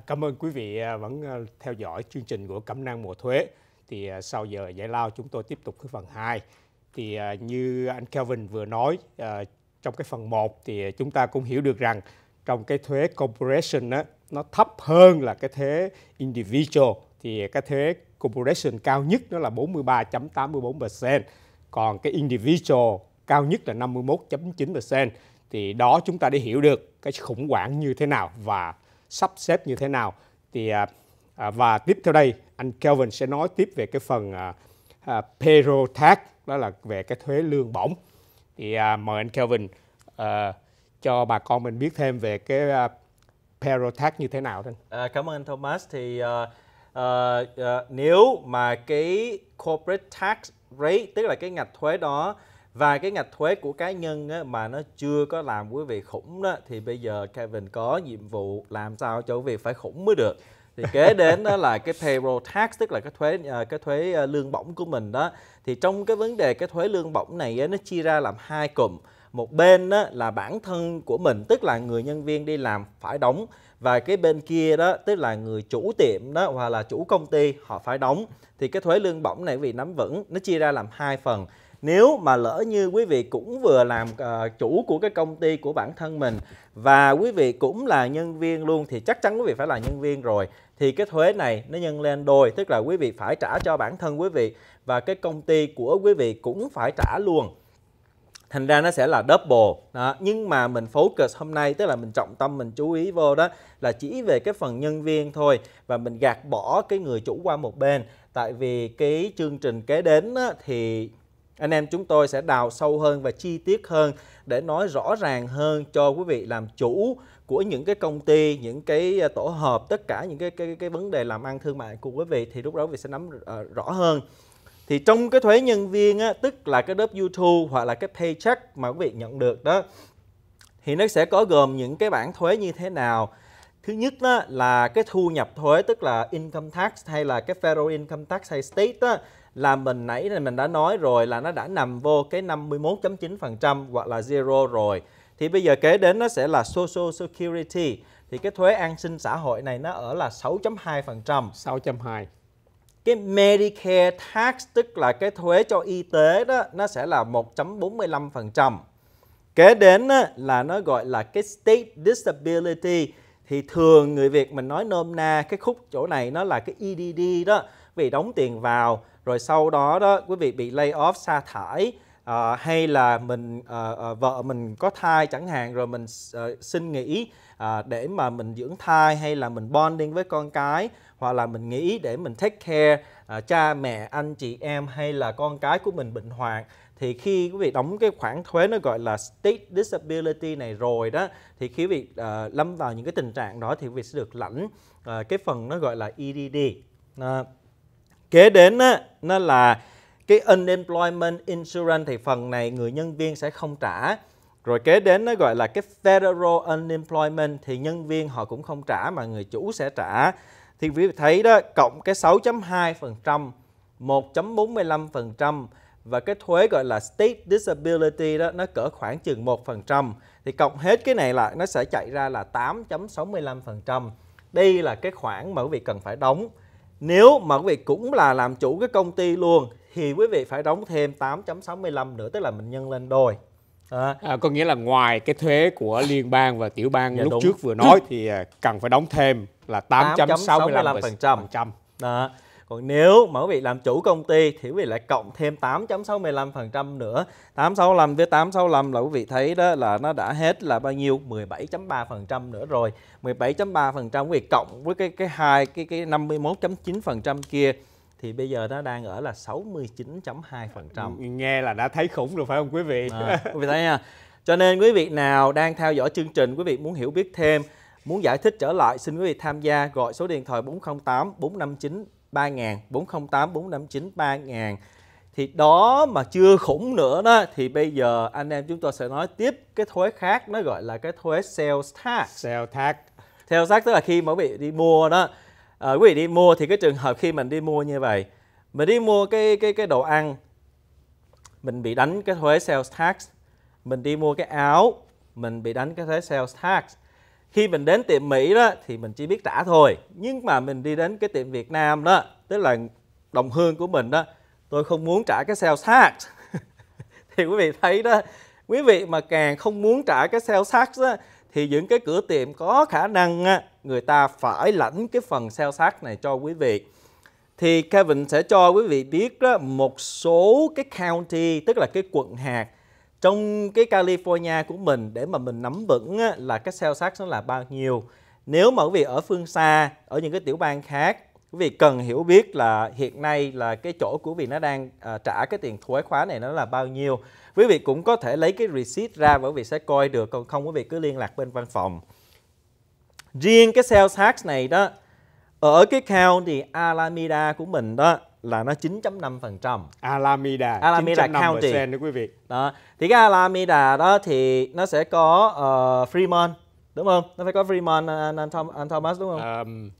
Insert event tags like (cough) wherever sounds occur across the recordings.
cảm ơn quý vị à, vẫn à, theo dõi chương trình của Cẩm năng mùa thuế. Thì à, sau giờ giải lao chúng tôi tiếp tục cái phần 2. Thì như anh Kelvin vừa nói trong cái phần 1 thì chúng ta cũng hiểu được rằng trong cái thuế corporation á nó thấp hơn là cái thuế individual thì cái thuế corporation cao nhất nó là 43.84%, còn cái individual cao nhất là 51.9%. Thì đó chúng ta để hiểu được cái khủng hoảng như thế nào và sắp xếp như thế nào thì à, à, và tiếp theo đây anh Kelvin sẽ nói tiếp về cái phần à, à, payroll tax đó là về cái thuế lương bổng thì à, mời anh Kelvin à, cho bà con mình biết thêm về cái à, payroll tax như thế nào thôi. À, cảm ơn anh Thomas thì à, à, à, nếu mà cái corporate tax rate tức là cái ngạch thuế đó và cái ngạch thuế của cá nhân á, mà nó chưa có làm quý vị khủng đó thì bây giờ Kevin có nhiệm vụ làm sao cho quý vị phải khủng mới được thì kế (laughs) đến đó là cái payroll tax tức là cái thuế à, cái thuế à, lương bổng của mình đó thì trong cái vấn đề cái thuế lương bổng này nó chia ra làm hai cụm một bên đó là bản thân của mình tức là người nhân viên đi làm phải đóng và cái bên kia đó tức là người chủ tiệm đó hoặc là chủ công ty họ phải đóng thì cái thuế lương bổng này vì nắm vững nó chia ra làm hai phần nếu mà lỡ như quý vị cũng vừa làm uh, chủ của cái công ty của bản thân mình và quý vị cũng là nhân viên luôn thì chắc chắn quý vị phải là nhân viên rồi thì cái thuế này nó nhân lên đôi tức là quý vị phải trả cho bản thân quý vị và cái công ty của quý vị cũng phải trả luôn thành ra nó sẽ là double đó. nhưng mà mình focus hôm nay tức là mình trọng tâm mình chú ý vô đó là chỉ về cái phần nhân viên thôi và mình gạt bỏ cái người chủ qua một bên tại vì cái chương trình kế đến á, thì anh em chúng tôi sẽ đào sâu hơn và chi tiết hơn để nói rõ ràng hơn cho quý vị làm chủ của những cái công ty, những cái ờ, tổ hợp, tất cả những cái cái cái vấn đề làm ăn thương mại của quý vị thì lúc đó quý vị sẽ nắm uh, rõ hơn. Thì trong cái thuế nhân viên á, tức là cái w YouTube hoặc là cái paycheck mà quý vị nhận được đó thì nó sẽ có gồm những cái bảng thuế như thế nào? Thứ nhất đó là cái thu nhập thuế tức là income tax hay là cái federal income tax hay state đó là mình nãy là mình đã nói rồi là nó đã nằm vô cái 51.9% hoặc là zero rồi. Thì bây giờ kế đến nó sẽ là Social Security. Thì cái thuế an sinh xã hội này nó ở là 6.2%. 6.2. Cái Medicare tax tức là cái thuế cho y tế đó nó sẽ là 1.45%. Kế đến là nó gọi là cái State Disability thì thường người Việt mình nói nôm na cái khúc chỗ này nó là cái EDD đó vì đóng tiền vào rồi sau đó đó quý vị bị lay off sa thải à, hay là mình à, à, vợ mình có thai chẳng hạn rồi mình à, xin nghỉ à, để mà mình dưỡng thai hay là mình bonding với con cái hoặc là mình nghỉ để mình take care à, cha mẹ anh chị em hay là con cái của mình bệnh hoạn thì khi quý vị đóng cái khoản thuế nó gọi là state disability này rồi đó thì khi quý vị uh, lâm vào những cái tình trạng đó thì quý vị sẽ được lãnh uh, cái phần nó gọi là EDD. Uh, kế đến á, nó là cái unemployment insurance thì phần này người nhân viên sẽ không trả rồi kế đến nó gọi là cái federal unemployment thì nhân viên họ cũng không trả mà người chủ sẽ trả thì quý vị thấy đó cộng cái 6.2% 1.45% và cái thuế gọi là state disability đó nó cỡ khoảng chừng 1% thì cộng hết cái này lại nó sẽ chạy ra là 8.65%. Đây là cái khoản mà quý vị cần phải đóng. Nếu mà quý vị cũng là làm chủ cái công ty luôn thì quý vị phải đóng thêm 8.65 nữa tức là mình nhân lên đôi. À. À, có nghĩa là ngoài cái thuế của liên bang và tiểu bang dạ, lúc đúng. trước vừa nói thì à, cần phải đóng thêm là 8.65%. 8.65%. Đó còn nếu mà quý vị làm chủ công ty thì quý vị lại cộng thêm 8.65% nữa 865 với 865 là quý vị thấy đó là nó đã hết là bao nhiêu 17.3% nữa rồi 17.3% quý vị cộng với cái cái hai cái cái 51.9% kia thì bây giờ nó đang ở là 69.2%. Nghe là đã thấy khủng rồi phải không quý vị? À, quý vị thấy nha. Cho nên quý vị nào đang theo dõi chương trình, quý vị muốn hiểu biết thêm, muốn giải thích trở lại, xin quý vị tham gia gọi số điện thoại 408 459 3.000, 408, 459, 3.000 thì đó mà chưa khủng nữa đó thì bây giờ anh em chúng tôi sẽ nói tiếp cái thuế khác nó gọi là cái thuế sales tax. Sales tax. Sales tax tức là khi mà quý vị đi mua đó, à, quý vị đi mua thì cái trường hợp khi mình đi mua như vậy, mình đi mua cái cái cái đồ ăn mình bị đánh cái thuế sales tax, mình đi mua cái áo mình bị đánh cái thuế sales tax khi mình đến tiệm Mỹ đó thì mình chỉ biết trả thôi nhưng mà mình đi đến cái tiệm Việt Nam đó tức là đồng hương của mình đó tôi không muốn trả cái sales tax (laughs) thì quý vị thấy đó quý vị mà càng không muốn trả cái sales tax đó, thì những cái cửa tiệm có khả năng người ta phải lãnh cái phần sales tax này cho quý vị thì Kevin sẽ cho quý vị biết đó, một số cái county tức là cái quận hạt trong cái California của mình để mà mình nắm vững là cái sales tax nó là bao nhiêu nếu mà quý vị ở phương xa ở những cái tiểu bang khác quý vị cần hiểu biết là hiện nay là cái chỗ của vị nó đang à, trả cái tiền thuế khóa này nó là bao nhiêu quý vị cũng có thể lấy cái receipt ra và quý vị sẽ coi được còn không quý vị cứ liên lạc bên văn phòng riêng cái sales tax này đó ở cái county Alameda của mình đó là nó 9.5%. Alameda. Alameda County. đó quý vị. Đó. Thì cái Alameda đó thì nó sẽ có uh, Fremont đúng không? Nó phải có Fremont ờ, anh, anh, anh Thomas đúng không? Um,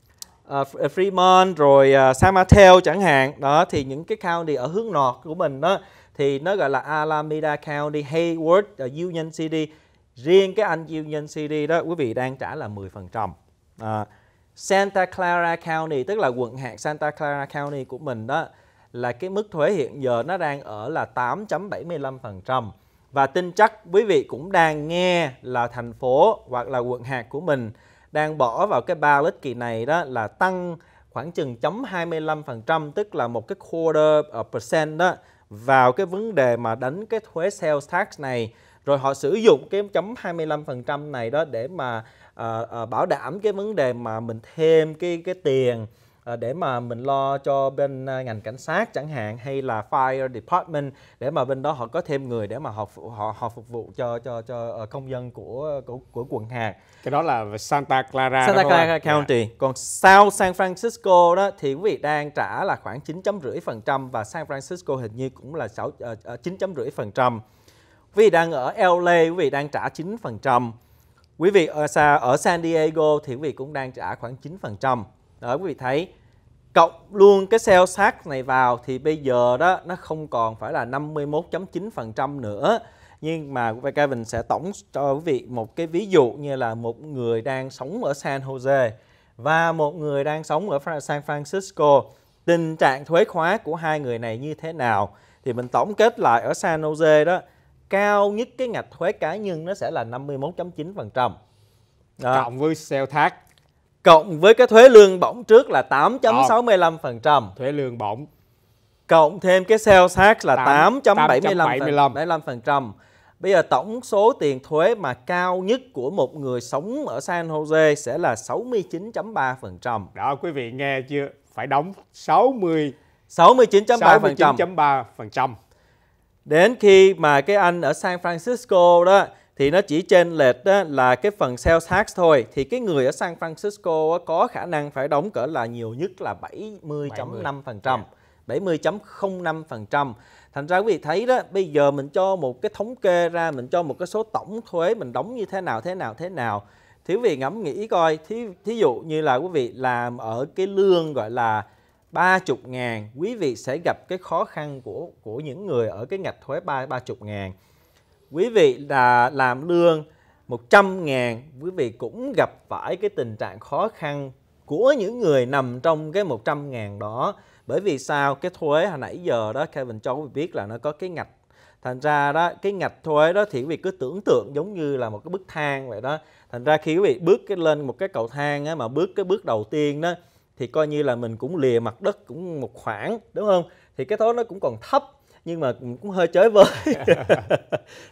uh, Fremont rồi uh, San Mateo chẳng hạn. Đó thì những cái county ở hướng nọt của mình đó thì nó gọi là Alameda County, Hayward, uh, Union City. Riêng cái anh Union City đó quý vị đang trả là 10%. À, Santa Clara County tức là quận hạt Santa Clara County của mình đó là cái mức thuế hiện giờ nó đang ở là 8.75% và tin chắc quý vị cũng đang nghe là thành phố hoặc là quận hạt của mình đang bỏ vào cái ballot kỳ này đó là tăng khoảng chừng chấm 25% tức là một cái quarter of percent đó vào cái vấn đề mà đánh cái thuế sales tax này rồi họ sử dụng cái chấm 25% này đó để mà Ờ, ờ, bảo đảm cái vấn đề mà mình thêm cái cái tiền ờ, để mà mình lo cho bên ngành cảnh sát chẳng hạn hay là fire department để mà bên đó họ có thêm người để mà họ họ họ phục vụ cho cho cho công dân của của, của quận Hà. Cái đó là Santa Clara Santa Clara không? County. Yeah. Dạ. Còn South San Francisco đó thì quý vị đang trả là khoảng 9.5% và San Francisco hình như cũng là 6 9.5%. Quý vị đang ở LA quý vị đang trả 9% Quý vị ở, ờ, ở San Diego thì quý vị cũng đang trả khoảng 9%. Đó quý vị thấy cộng luôn cái sales tax này vào thì bây giờ đó nó không còn phải là 51.9% nữa. Nhưng mà Kevin sẽ tổng cho quý vị một cái ví dụ như là một người đang sống ở San Jose và một người đang sống ở San Francisco. Tình trạng thuế khóa của hai người này như thế nào? Thì mình tổng kết lại ở San Jose đó cao nhất cái ngạch thuế cá nhân nó sẽ là 51.9%. Đó. Cộng với sale tax cộng với cái thuế lương bổng trước là 8.65%. Ờ. Thuế lương bổng cộng thêm cái sales tax là 8.75%. Bây giờ tổng số tiền thuế mà cao nhất của một người sống ở San Jose sẽ là 69.3%. Đó quý vị nghe chưa? Phải đóng 60 69.3%. 69.3% đến khi mà cái anh ở San Francisco đó thì nó chỉ trên lệch đó là cái phần sales tax thôi thì cái người ở San Francisco có khả năng phải đóng cỡ là nhiều nhất là 70.5% 70.05% thành ra quý vị thấy đó bây giờ mình cho một cái thống kê ra mình cho một cái số tổng thuế mình đóng như thế nào thế nào thế nào thì quý vị ngẫm nghĩ coi thí, thí dụ như là quý vị làm ở cái lương gọi là 30 ngàn quý vị sẽ gặp cái khó khăn của của những người ở cái ngạch thuế 3 30 ngàn quý vị là làm lương 100 ngàn quý vị cũng gặp phải cái tình trạng khó khăn của những người nằm trong cái 100 ngàn đó bởi vì sao cái thuế hồi nãy giờ đó Kevin cho quý biết là nó có cái ngạch thành ra đó cái ngạch thuế đó thì quý vị cứ tưởng tượng giống như là một cái bức thang vậy đó thành ra khi quý vị bước cái lên một cái cầu thang á, mà bước cái bước đầu tiên đó thì coi như là mình cũng lìa mặt đất cũng một khoảng đúng không thì cái thố nó cũng còn thấp nhưng mà cũng hơi chới với (laughs)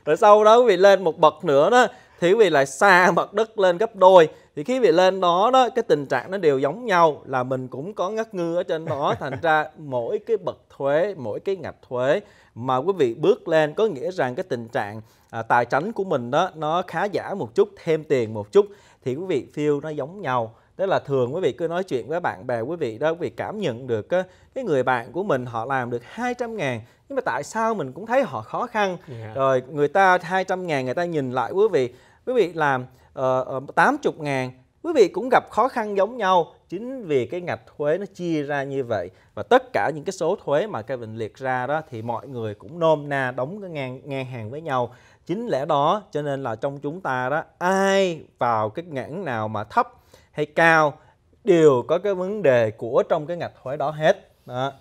rồi sau đó quý vị lên một bậc nữa đó thì quý vị lại xa mặt đất lên gấp đôi thì khi quý vị lên đó đó cái tình trạng nó đều giống nhau là mình cũng có ngắt ngư ở trên đó thành ra mỗi cái bậc thuế mỗi cái ngạch thuế mà quý vị bước lên có nghĩa rằng cái tình trạng à, tài chính của mình đó nó khá giả một chút thêm tiền một chút thì quý vị feel nó giống nhau tức là thường quý vị cứ nói chuyện với bạn bè quý vị đó quý vị cảm nhận được cái người bạn của mình họ làm được 200 ngàn nhưng mà tại sao mình cũng thấy họ khó khăn yeah. Dạ. rồi người ta 200 ngàn người ta nhìn lại quý vị quý vị làm uh, ờ, ờ, 80 ngàn quý vị cũng gặp khó khăn giống nhau chính vì cái ngạch thuế nó chia ra như vậy và tất cả những cái số thuế mà Kevin liệt ra đó thì mọi người cũng nôm na đóng ngang ngang hàng với nhau chính lẽ đó cho nên là trong chúng ta đó ai vào cái ngãn nào mà thấp hay cao đều có cái vấn đề của trong cái ngạch thuế đó hết. Đó.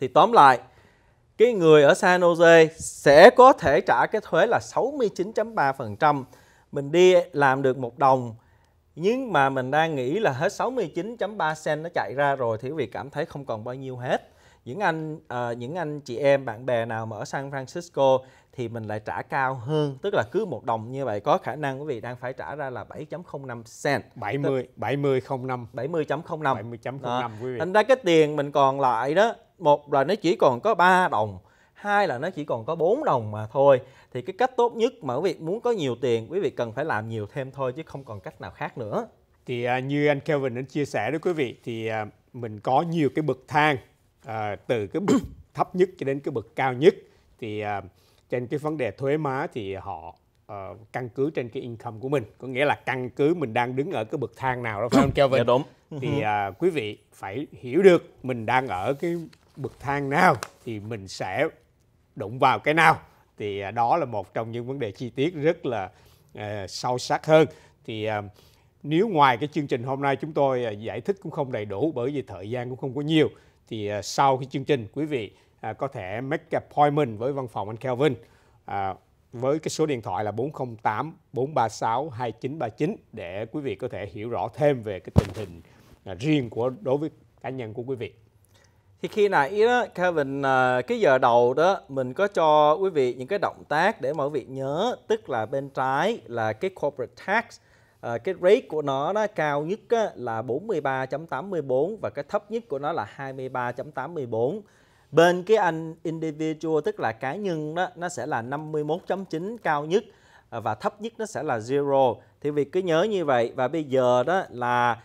Thì tóm lại, cái người ở San Jose sẽ có thể trả cái thuế là 69.3%. Mình đi làm được một đồng nhưng mà mình đang nghĩ là hết 69.3 cent nó chạy ra rồi thì quý cảm thấy không còn bao nhiêu hết những anh uh, những anh chị em bạn bè nào mà ở San Francisco thì mình lại trả cao hơn tức là cứ một đồng như vậy có khả năng quý vị đang phải trả ra là 7.05 cent 70 70.05 70.05 70.05 à, quý vị. Thành ra cái tiền mình còn lại đó một là nó chỉ còn có 3 đồng hai là nó chỉ còn có 4 đồng mà thôi thì cái cách tốt nhất mà quý vị muốn có nhiều tiền quý vị cần phải làm nhiều thêm thôi chứ không còn cách nào khác nữa thì à, như anh Kelvin đã chia sẻ đó quý vị thì à, mình có nhiều cái bậc thang à, từ cái bậc thấp nhất cho đến cái bậc cao nhất thì à, trên cái vấn đề thuế má thì họ uh, căn cứ trên cái income của mình có nghĩa là căn cứ mình đang đứng ở cái bậc thang nào đó phải không Kelvin? Dạ đúng. Thì uh, quý vị phải hiểu được mình đang ở cái bậc thang nào thì mình sẽ đụng vào cái nào thì uh, đó là một trong những vấn đề chi tiết rất là uh, sâu sắc hơn thì uh, nếu ngoài cái chương trình hôm nay chúng tôi uh, giải thích cũng không đầy đủ bởi vì thời gian cũng không có nhiều thì à, sau cái chương trình quý vị à, có thể make appointment với văn phòng anh Kelvin à, với cái số điện thoại là 408 436 2939 để quý vị có thể hiểu rõ thêm về cái tình hình riêng của đối với cá nhân của quý vị. Thì khi nãy đó, Kevin, cái giờ đầu đó mình có cho quý vị những cái động tác để mọi vị nhớ, tức là bên trái là cái corporate tax, à, cái rate của nó nó cao nhất á, là 43.84 và cái thấp nhất của nó là 23.84 bên cái anh individual tức là cá nhân đó nó sẽ là 51.9 cao nhất ờ, và thấp nhất nó sẽ là zero thì việc cứ nhớ như vậy và bây giờ đó là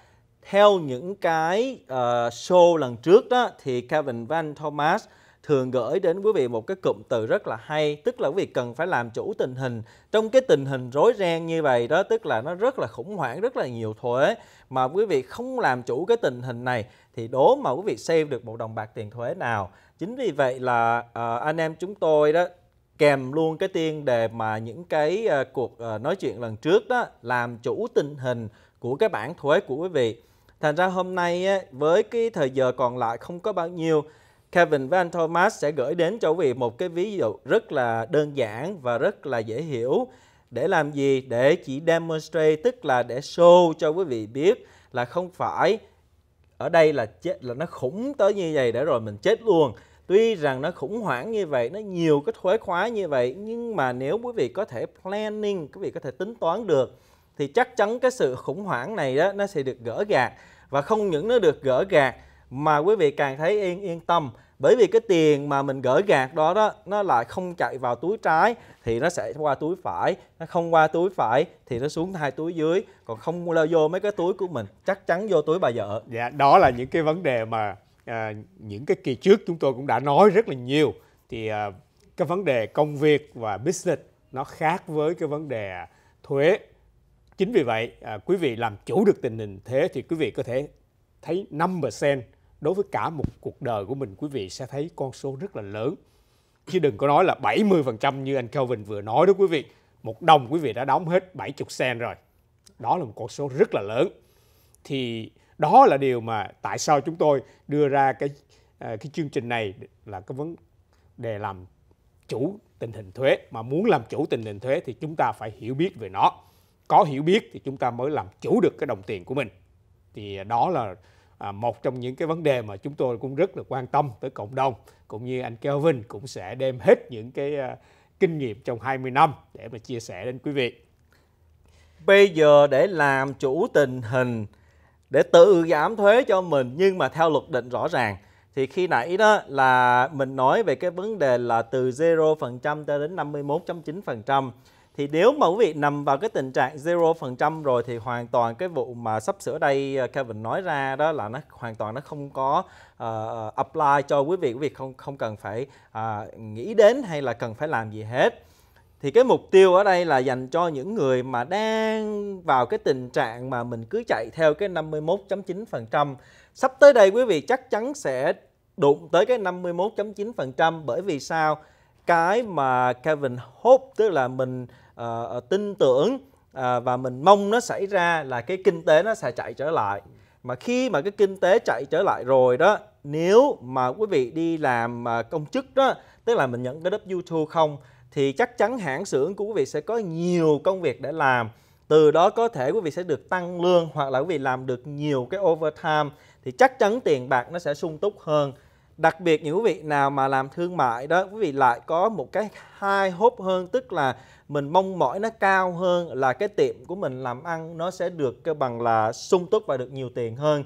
theo những cái uh, show lần trước đó thì Kevin Van Thomas thường gửi đến quý vị một cái cụm từ rất là hay tức là quý vị cần phải làm chủ tình hình trong cái tình hình rối ren như vậy đó tức là nó rất là khủng hoảng rất là nhiều thuế mà quý vị không làm chủ cái tình hình này thì đố mà quý vị save được một đồng bạc tiền thuế nào chính vì vậy là uh, anh em chúng tôi đó kèm luôn cái tiên đề mà những cái uh, cuộc uh, nói chuyện lần trước đó làm chủ tình hình của cái bản thuế của quý vị thành ra hôm nay với cái thời giờ còn lại không có bao nhiêu Kevin với anh Thomas sẽ gửi đến cho quý vị một cái ví dụ rất là đơn giản và rất là dễ hiểu để làm gì để chỉ demonstrate tức là để show cho quý vị biết là không phải ở đây là chết là nó khủng tới như vậy để rồi mình chết luôn tuy rằng nó khủng hoảng như vậy nó nhiều cái thuế khóa như vậy nhưng mà nếu quý vị có thể planning quý vị có thể tính toán được thì chắc chắn cái sự khủng hoảng này đó nó sẽ được gỡ gạt và không những nó được gỡ gạt mà quý vị càng thấy yên yên tâm bởi vì cái tiền mà mình gửi gạt đó đó nó lại không chạy vào túi trái thì nó sẽ qua túi phải nó không qua túi phải thì nó xuống hai túi dưới còn không lao vô mấy cái túi của mình chắc chắn vô túi bà vợ dạ đó là những cái vấn đề mà à, những cái kỳ trước chúng tôi cũng đã nói rất là nhiều thì à, cái vấn đề công việc và business nó khác với cái vấn đề thuế chính vì vậy à, quý vị làm chủ được tình hình thế thì quý vị có thể thấy năm percent đối với cả một cuộc đời của mình quý vị sẽ thấy con số rất là lớn. Chứ đừng có nói là 70% như anh Kelvin vừa nói đó quý vị. Một đồng quý vị đã đóng hết 70 sen rồi. Đó là một con số rất là lớn. Thì đó là điều mà tại sao chúng tôi đưa ra cái à, cái chương trình này là cái vấn đề làm chủ tình hình thuế mà muốn làm chủ tình hình thuế thì chúng ta phải hiểu biết về nó có hiểu biết thì chúng ta mới làm chủ được cái đồng tiền của mình thì đó là à, một trong những cái vấn đề mà chúng tôi cũng rất là quan tâm tới cộng đồng cũng như anh Kelvin cũng sẽ đem hết những cái à, kinh nghiệm trong 20 năm để mà chia sẻ đến quý vị. Bây giờ để làm chủ tình hình để tự giảm thuế cho mình nhưng mà theo luật định rõ ràng thì khi nãy đó là mình nói về cái vấn đề là từ 0% cho đến 51.9% thì nếu mà quý vị nằm vào cái tình trạng 0% rồi thì hoàn toàn cái vụ mà sắp sửa đây ờ, Kevin nói ra đó là nó hoàn toàn nó không có uh, apply cho quý vị quý vị không không cần phải uh, nghĩ đến hay là cần phải làm gì hết thì cái mục tiêu ở đây là dành cho những người mà đang vào cái tình trạng mà mình cứ chạy theo cái 51.9%. Sắp tới đây quý vị chắc chắn sẽ đụng tới cái 51.9% bởi vì sao? cái mà Kevin Hope tức là mình uh, tin tưởng uh, và mình mong nó xảy ra là cái kinh tế nó sẽ chạy trở lại mà khi mà cái kinh tế chạy trở lại rồi đó nếu mà quý vị đi làm công chức đó tức là mình nhận cái W2 không thì chắc chắn hãng xưởng của quý vị sẽ có nhiều công việc để làm từ đó có thể quý vị sẽ được tăng lương hoặc là quý vị làm được nhiều cái overtime thì chắc chắn tiền bạc nó sẽ sung túc hơn đặc biệt những quý vị nào mà làm thương mại đó quý vị lại có một cái hai hốt hơn tức là mình mong mỏi nó cao hơn là cái tiệm của mình làm ăn nó sẽ được cái bằng là sung túc và được nhiều tiền hơn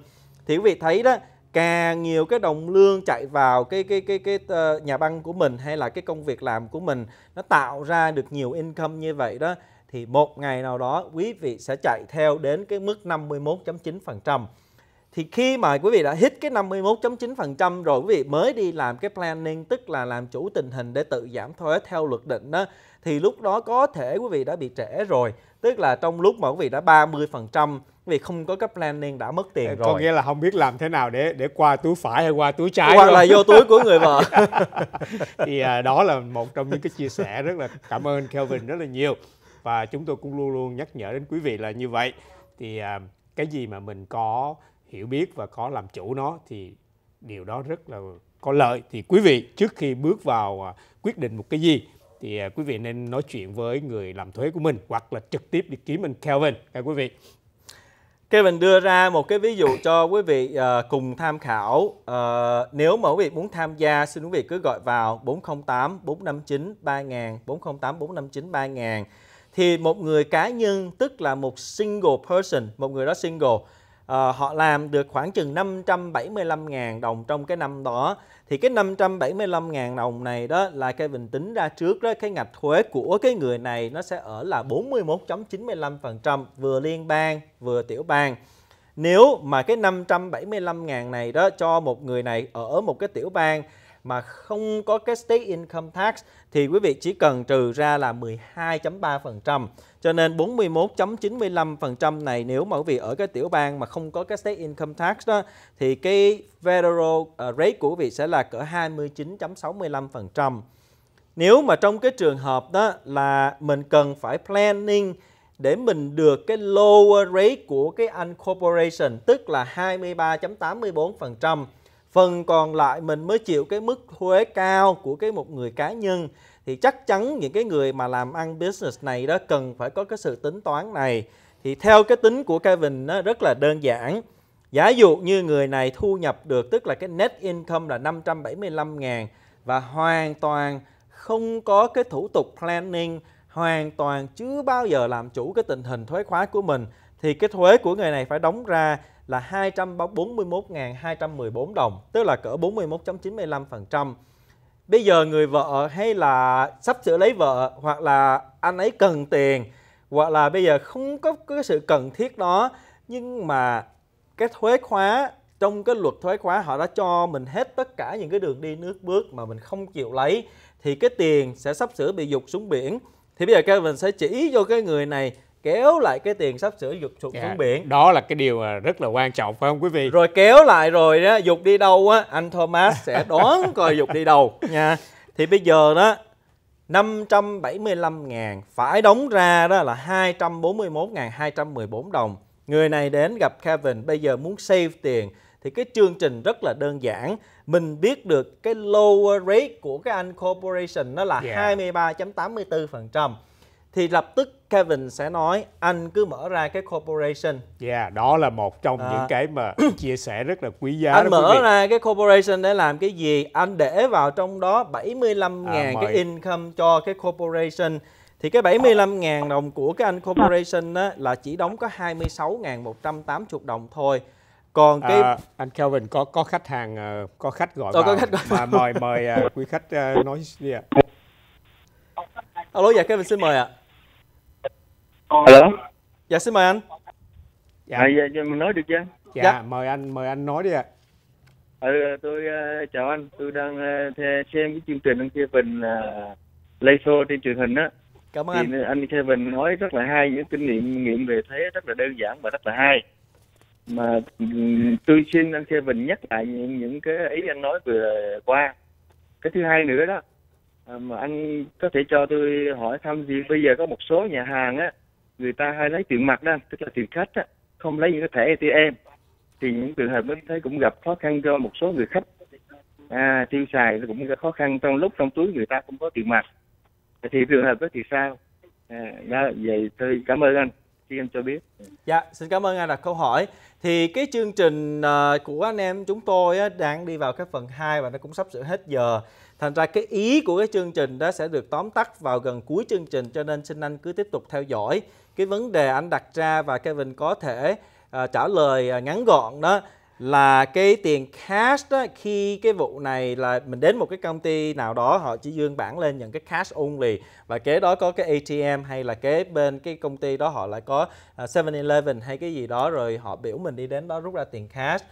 thì quý vị thấy đó càng nhiều cái đồng lương chạy vào cái cái cái cái uh, nhà băng của mình hay là cái công việc làm của mình nó tạo ra được nhiều income như vậy đó thì một ngày nào đó quý vị sẽ chạy theo đến cái mức 51.9% thì khi mà quý vị đã hit cái 51.9% rồi quý vị mới đi làm cái planning tức là làm chủ tình hình để tự giảm thuế theo luật định đó thì lúc đó có thể quý vị đã bị trễ rồi tức là trong lúc mà quý vị đã 30% quý vị không có cái planning đã mất tiền rồi có nghĩa là không biết làm thế nào để để qua túi phải hay qua túi trái hoặc là vô túi của người vợ (laughs) thì à, đó là một trong những cái chia sẻ rất là cảm ơn Kelvin rất là nhiều và chúng tôi cũng luôn luôn nhắc nhở đến quý vị là như vậy thì à, cái gì mà mình có hiểu biết và có làm chủ nó thì điều đó rất là có lợi thì quý vị trước khi bước vào à, quyết định một cái gì thì à, quý vị nên nói chuyện với người làm thuế của mình hoặc là trực tiếp đi kiếm anh Kelvin các quý vị Kevin đưa ra một cái ví dụ cho quý vị uh, cùng tham khảo. Uh, nếu mà quý vị muốn tham gia, xin quý vị cứ gọi vào 408 459 3000, 408 459 3000. Thì một người cá nhân, tức là một single person, một người đó single, à, họ làm được khoảng chừng 575.000 đồng trong cái năm đó thì cái 575.000 đồng này đó là cái Kevin tính ra trước đó cái ngạch thuế của cái người này nó sẽ ở là 41.95% vừa liên bang vừa tiểu bang nếu mà cái 575.000 này đó cho một người này ở một cái tiểu bang mà không có cái state income tax thì quý vị chỉ cần trừ ra là 12.3%. Cho nên 41.95% này nếu mà quý vị ở cái tiểu bang mà không có cái state income tax đó thì cái federal ờ, rate của quý vị sẽ là cỡ 29.65%. Nếu mà trong cái trường hợp đó là mình cần phải planning để mình được cái lower rate của cái incorporation tức là 23.84%. Phần còn lại mình mới chịu cái mức thuế cao của cái một người cá nhân thì chắc chắn những cái người mà làm ăn business này đó cần phải có cái sự tính toán này thì theo cái tính của Kevin nó rất là đơn giản giả dụ như người này thu nhập được tức là cái net income là 575 ngàn và hoàn toàn không có cái thủ tục planning hoàn toàn chưa bao giờ làm chủ cái tình hình thuế khóa của mình thì cái thuế của người này phải đóng ra là 241.214 đồng tức là cỡ 41.95% bây giờ người vợ hay là sắp sửa lấy vợ hoặc là anh ấy cần tiền hoặc là bây giờ không có cái sự cần thiết đó nhưng mà cái thuế khóa trong cái luật thuế khóa họ đã cho mình hết tất cả những cái đường đi nước bước mà mình không chịu lấy thì cái tiền sẽ sắp sửa bị dục xuống biển thì bây giờ Kevin sẽ chỉ cho cái người này kéo lại cái tiền sắp sửa dục sụt dạ, xuống biển đó là cái điều rất là quan trọng phải không quý vị rồi kéo lại rồi đó dục đi đâu á anh thomas sẽ (laughs) đoán coi dục đi đâu nha dạ. thì bây giờ đó 575 ngàn phải đóng ra đó là 241 ngàn 214 đồng người này đến gặp Kevin bây giờ muốn save tiền thì cái chương trình rất là đơn giản mình biết được cái lower rate của cái anh corporation nó là yeah. Dạ. 23.84 phần trăm thì lập tức Kevin sẽ nói anh cứ mở ra cái corporation. Yeah, đó là một trong à. những cái mà (clears throat) chia sẻ rất là quý giá. Anh đó, mở ra cái corporation để làm cái gì? Anh để vào trong đó 75 000 à, cái income cho cái corporation. Thì cái 75 000 đồng của cái anh corporation đó là chỉ đóng có 26 180 đồng thôi còn cái à, anh Kevin có có khách hàng ờ, có khách gọi Tôi ờ, vào có khách gọi mà mời mời à, quý khách ờ, nói gì ạ? Alo dạ Kevin xin mời ạ. À. Hello. Dạ xin mời anh. Dạ. À, dạ, dạ mình nói được chưa? Dạ, dạ, mời anh mời anh nói đi ạ. À. Ừ, tôi uh, chào anh, tôi đang uh, xem cái chương trình anh Kevin uh, ờ, Lay Show trên truyền hình á. Cảm ơn thì anh. Anh Kevin nói rất là hay những kinh nghiệm nghiệm về thế rất là đơn giản và rất là hay. Mà tôi xin anh Kevin nhắc lại những, những cái ý anh nói vừa qua. Cái thứ hai nữa đó mà anh có thể cho tôi hỏi thăm gì bây giờ có một số nhà hàng á người ta hay lấy tiền mặt đó tức là tiền khách đó, không lấy những cái thẻ ATM thì những trường hợp mới thấy cũng gặp khó khăn do một số người khách à, tiêu xài cũng gặp khó khăn trong lúc trong túi người ta không có tiền mặt thì trường hợp đó thì sao à, đó dạ, vậy tôi cảm ơn anh chị em cho biết dạ xin cảm ơn anh đặt câu hỏi thì cái chương trình ờ, của anh em chúng tôi đang đi vào cái phần 2 và nó cũng sắp sửa hết giờ thành ra cái ý của cái chương trình đó sẽ được tóm tắt vào gần cuối chương trình cho nên xin anh cứ tiếp tục theo dõi cái vấn đề anh đặt ra và Kevin có thể ờ, trả lời ờ, ngắn gọn đó là cái tiền cash đó, khi cái vụ này là mình đến một cái công ty nào đó họ chỉ dương bản lên những cái cash only và kế đó có cái ATM hay là kế bên cái công ty đó họ lại có 7-Eleven à, hay cái gì đó rồi họ biểu mình đi đến đó rút ra tiền cash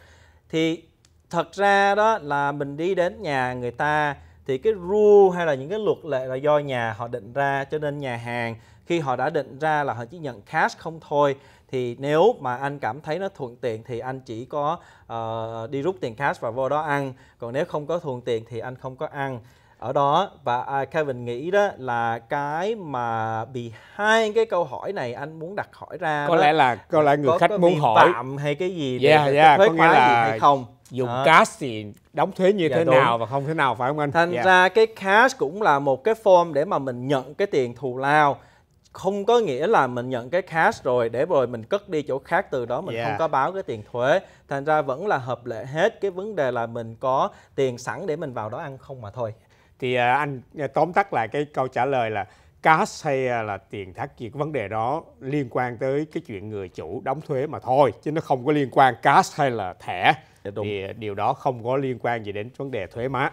thì thật ra đó là mình đi đến nhà người ta thì cái rule hay là những cái luật lệ là do nhà họ định ra cho nên nhà hàng khi họ đã định ra là họ chỉ nhận cash không thôi thì nếu mà anh cảm thấy nó thuận tiện thì anh chỉ có uh, đi rút tiền cash và vô đó ăn còn nếu không có thuận tiện thì anh không có ăn ở đó và à, Kevin nghĩ đó là cái mà bị hai cái câu hỏi này anh muốn đặt hỏi ra có đó, lẽ là có lẽ người có, khách có muốn hỏi tạm hay cái gì yeah, để, yeah, thuế có nghĩa là gì hay không dùng à. cash thì đóng thuế như dạ, thế đúng. nào và không thế nào phải không anh thành yeah. ra cái cash cũng là một cái form để mà mình nhận cái tiền thù lao không có nghĩa là mình nhận cái cash rồi để rồi mình cất đi chỗ khác từ đó mình yeah. không có báo cái tiền thuế thành ra vẫn là hợp lệ hết cái vấn đề là mình có tiền sẵn để mình vào đó ăn không mà thôi thì à, anh à, tóm tắt lại cái câu trả lời là cash hay à, là tiền thác kiệt vấn đề đó liên quan tới cái chuyện người chủ đóng thuế mà thôi chứ nó không có liên quan cash hay là thẻ dạ, Đúng. thì điều đó không có liên quan gì đến vấn đề thuế má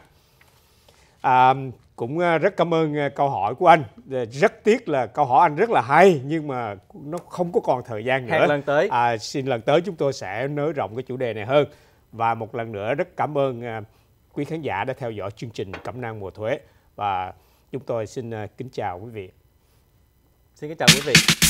À, cũng à, rất cảm ơn à, câu hỏi của anh. Ờ, rất tiếc là câu hỏi anh rất là hay nhưng mà nó không có còn thời gian nữa. lần tới. À, xin lần tới chúng tôi sẽ nới rộng cái chủ đề này hơn. Và một lần nữa rất cảm ơn à, quý khán giả đã theo dõi chương trình Cẩm nang mùa thuế và chúng tôi xin kính chào quý vị. Xin kính chào quý vị.